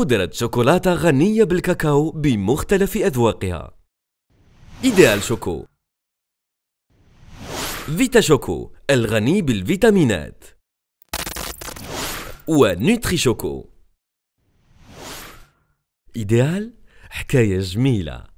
بودرة شوكولاتة غنية بالكاكاو بمختلف أذواقها إيديال شوكو فيتا شوكو الغني بالفيتامينات ونوتري شوكو إيديال حكاية جميلة